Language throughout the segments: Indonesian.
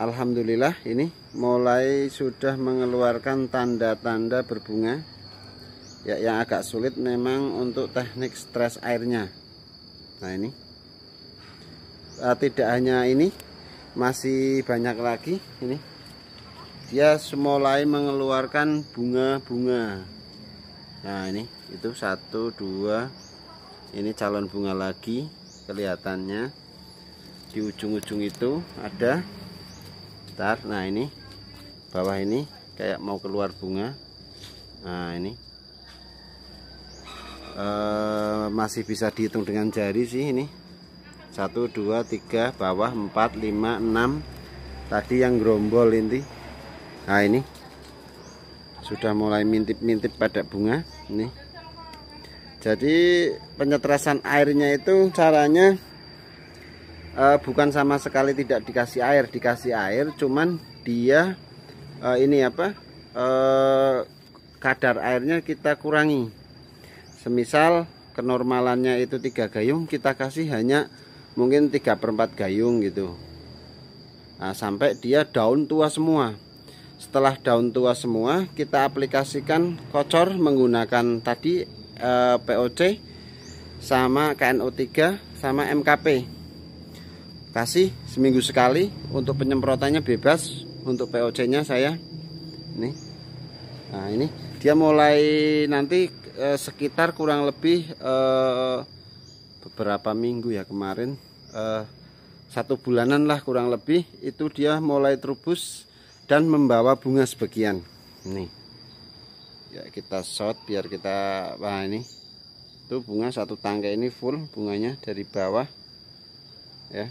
Alhamdulillah ini mulai sudah mengeluarkan tanda-tanda berbunga ya yang agak sulit memang untuk teknik stres airnya nah ini eh, tidak hanya ini masih banyak lagi ini dia mulai mengeluarkan bunga-bunga nah ini itu satu dua ini calon bunga lagi kelihatannya di ujung-ujung itu ada sebentar nah ini bawah ini kayak mau keluar bunga nah ini e, masih bisa dihitung dengan jari sih ini satu dua tiga bawah empat lima enam tadi yang gerombol ini nah ini sudah mulai mintip-mintip pada bunga ini jadi penyetrasan airnya itu caranya uh, bukan sama sekali tidak dikasih air dikasih air cuman dia uh, ini apa uh, kadar airnya kita kurangi semisal kenormalannya itu tiga gayung kita kasih hanya mungkin 3 per gayung gitu nah, sampai dia daun tua semua setelah daun tua semua kita aplikasikan kocor menggunakan tadi eh, POC sama KNO3 sama MKP kasih seminggu sekali untuk penyemprotannya bebas untuk POC nya saya nih nah ini dia mulai nanti eh, sekitar kurang lebih eh, beberapa minggu ya kemarin eh, satu bulanan lah kurang lebih itu dia mulai terubus dan membawa bunga sebagian ini ya kita shot biar kita wah ini itu bunga satu tangkai ini full bunganya dari bawah ya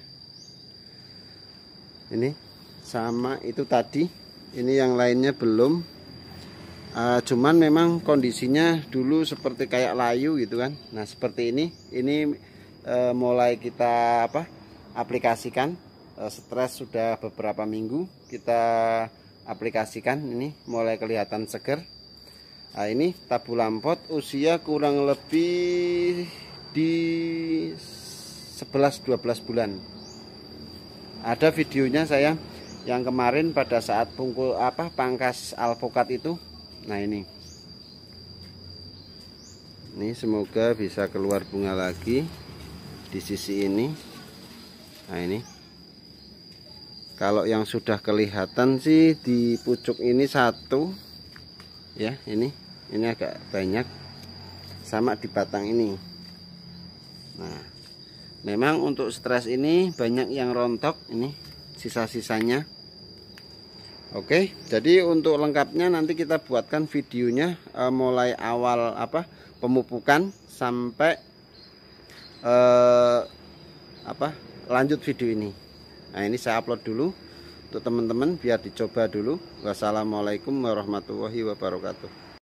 ini sama itu tadi ini yang lainnya belum uh, cuman memang kondisinya dulu seperti kayak layu gitu kan nah seperti ini ini uh, mulai kita apa aplikasikan uh, stres sudah beberapa minggu kita aplikasikan ini mulai kelihatan seger Nah, ini tabu lampot usia kurang lebih di 11-12 bulan ada videonya saya yang kemarin pada saat bungkul apa pangkas alpukat itu nah ini ini semoga bisa keluar bunga lagi di sisi ini nah ini kalau yang sudah kelihatan sih di pucuk ini satu ya ini ini agak banyak sama di batang ini nah memang untuk stres ini banyak yang rontok ini sisa-sisanya Oke jadi untuk lengkapnya nanti kita buatkan videonya e, mulai awal apa pemupukan sampai e, apa lanjut video ini Nah ini saya upload dulu untuk teman-teman biar dicoba dulu Wassalamualaikum warahmatullahi wabarakatuh